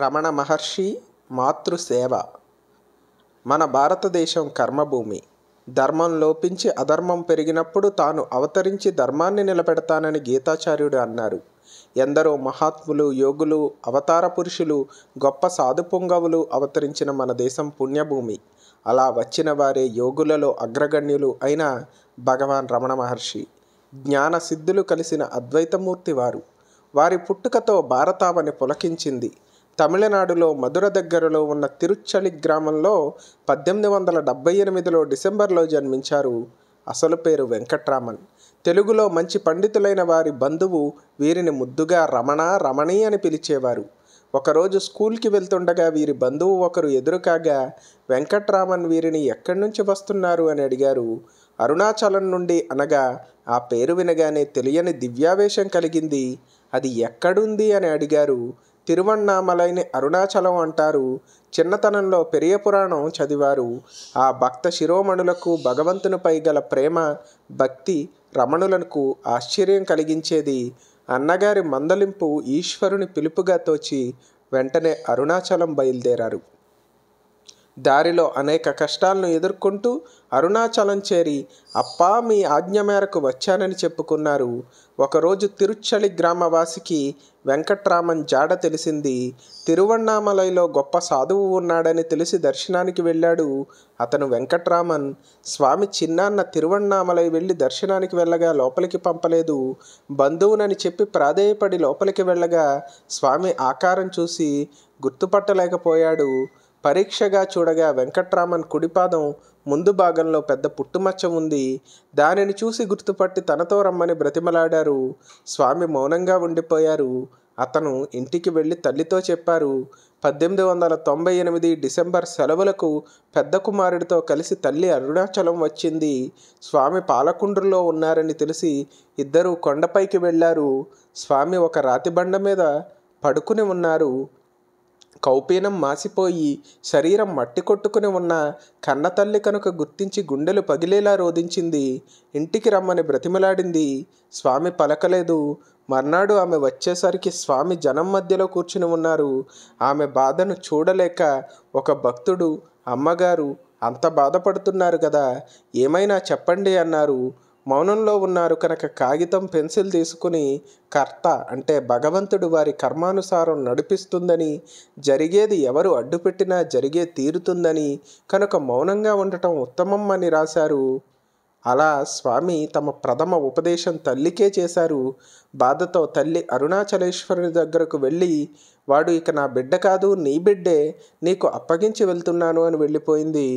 రమణ మహర్షి మాతృసేవ మన భారతదేశం కర్మభూమి ధర్మం లోపించి అధర్మం పెరిగినప్పుడు తాను అవతరించి ధర్మాన్ని నిలబెడతానని గీతాచార్యుడు అన్నారు ఎందరో మహాత్ములు యోగులు అవతార పురుషులు గొప్ప సాధు పొంగవులు అవతరించిన మన దేశం పుణ్యభూమి అలా వచ్చిన వారే యోగులలో అగ్రగణ్యులు అయిన భగవాన్ రమణ మహర్షి జ్ఞాన సిద్ధులు కలిసిన అద్వైతమూర్తి వారు వారి పుట్టుకతో భారతావని పులకించింది తమిళనాడులో మధుర దగ్గరలో ఉన్న తిరుచ్చలి గ్రామంలో పద్దెనిమిది వందల డెబ్బై ఎనిమిదిలో డిసెంబర్లో జన్మించారు అసలు పేరు వెంకట్రామన్ తెలుగులో మంచి పండితులైన వారి బంధువు వీరిని ముద్దుగా రమణ రమణి అని పిలిచేవారు ఒకరోజు స్కూల్కి వెళ్తుండగా వీరి బంధువు ఒకరు ఎదురుకాగా వెంకట్రామన్ వీరిని ఎక్కడి నుంచి వస్తున్నారు అని అడిగారు అరుణాచలం నుండి అనగా ఆ పేరు వినగానే తెలియని దివ్యావేశం కలిగింది అది ఎక్కడుంది అని అడిగారు తిరువన్నామలైని అరుణాచలం అంటారు చిన్నతనంలో పెరియ పురాణం చదివారు ఆ భక్త శిరోమణులకు భగవంతునిపై గల ప్రేమ భక్తి రమణులకు ఆశ్చర్యం కలిగించేది అన్నగారి మందలింపు ఈశ్వరుని పిలుపుగా తోచి వెంటనే అరుణాచలం బయలుదేరారు దారిలో అనేక కష్టాలను ఎదుర్కొంటూ అరుణాచలం చేరి అప్పా మీ ఆజ్ఞ మేరకు వచ్చానని చెప్పుకున్నారు ఒకరోజు తిరుచ్చలి గ్రామవాసికి వెంకట్రామన్ జాడ తెలిసింది తిరువణ్ణామలైలో గొప్ప సాధువు ఉన్నాడని తెలిసి దర్శనానికి వెళ్ళాడు అతను వెంకట్రామన్ స్వామి చిన్నాన్న తిరువణ్ణామలై వెళ్ళి దర్శనానికి వెళ్ళగా లోపలికి పంపలేదు బంధువునని చెప్పి ప్రాధేయపడి లోపలికి వెళ్ళగా స్వామి ఆకారం చూసి గుర్తుపట్టలేకపోయాడు పరీక్షగా చూడగా వెంకట్రామన్ కుడిపాదం ముందు భాగంలో పెద్ద పుట్టుమచ్చ ఉంది దానిని చూసి గుర్తుపట్టి తనతో రమ్మని బ్రతిమలాడారు స్వామి మౌనంగా ఉండిపోయారు అతను ఇంటికి వెళ్ళి తల్లితో చెప్పారు పద్దెనిమిది వందల తొంభై ఎనిమిది డిసెంబర్ సెలవులకు పెద్ద కుమారుడితో కలిసి తల్లి అరుణాచలం వచ్చింది స్వామి పాలకుండ్రులో ఉన్నారని తెలిసి ఇద్దరూ కొండపైకి వెళ్ళారు స్వామి ఒక రాతిబండ మీద పడుకుని ఉన్నారు కౌపీనం మాసిపోయి శరీరం మట్టి కొట్టుకుని ఉన్న కన్నతల్లి కనుక గుర్తించి గుండెలు పగిలేలా రోదించింది ఇంటికి రమ్మని బ్రతిమలాడింది స్వామి పలకలేదు మర్నాడు ఆమె వచ్చేసరికి స్వామి జనం మధ్యలో కూర్చుని ఉన్నారు ఆమె బాధను చూడలేక ఒక భక్తుడు అమ్మగారు అంత బాధపడుతున్నారు కదా ఏమైనా చెప్పండి అన్నారు మౌనంలో ఉన్నారు కనుక కాగితం పెన్సిల్ తీసుకుని కర్త అంటే భగవంతుడు వారి కర్మానుసారం నడిపిస్తుందని జరిగేది ఎవరు అడ్డుపెట్టినా జరిగే తీరుతుందని కనుక మౌనంగా ఉండటం ఉత్తమం అని రాశారు అలా స్వామి తమ ప్రథమ ఉపదేశం తల్లికే చేశారు బాధతో తల్లి అరుణాచలేశ్వరుని దగ్గరకు వెళ్ళి వాడు ఇక నా బిడ్డ కాదు నీ బిడ్డే నీకు అప్పగించి వెళ్తున్నాను అని వెళ్ళిపోయింది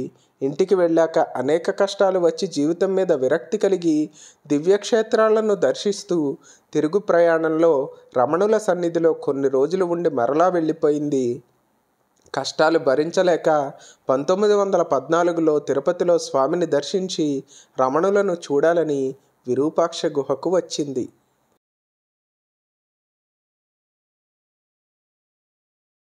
ఇంటికి వెళ్ళాక అనేక కష్టాలు వచ్చి జీవితం మీద విరక్తి కలిగి దివ్యక్షేత్రాలను దర్శిస్తూ తిరుగు ప్రయాణంలో రమణుల సన్నిధిలో కొన్ని రోజులు ఉండి మరలా వెళ్ళిపోయింది కష్టాలు భరించలేక పంతొమ్మిది వందల పద్నాలుగులో తిరుపతిలో స్వామిని దర్శించి రమణులను చూడాలని విరూపాక్ష గుహకు వచ్చింది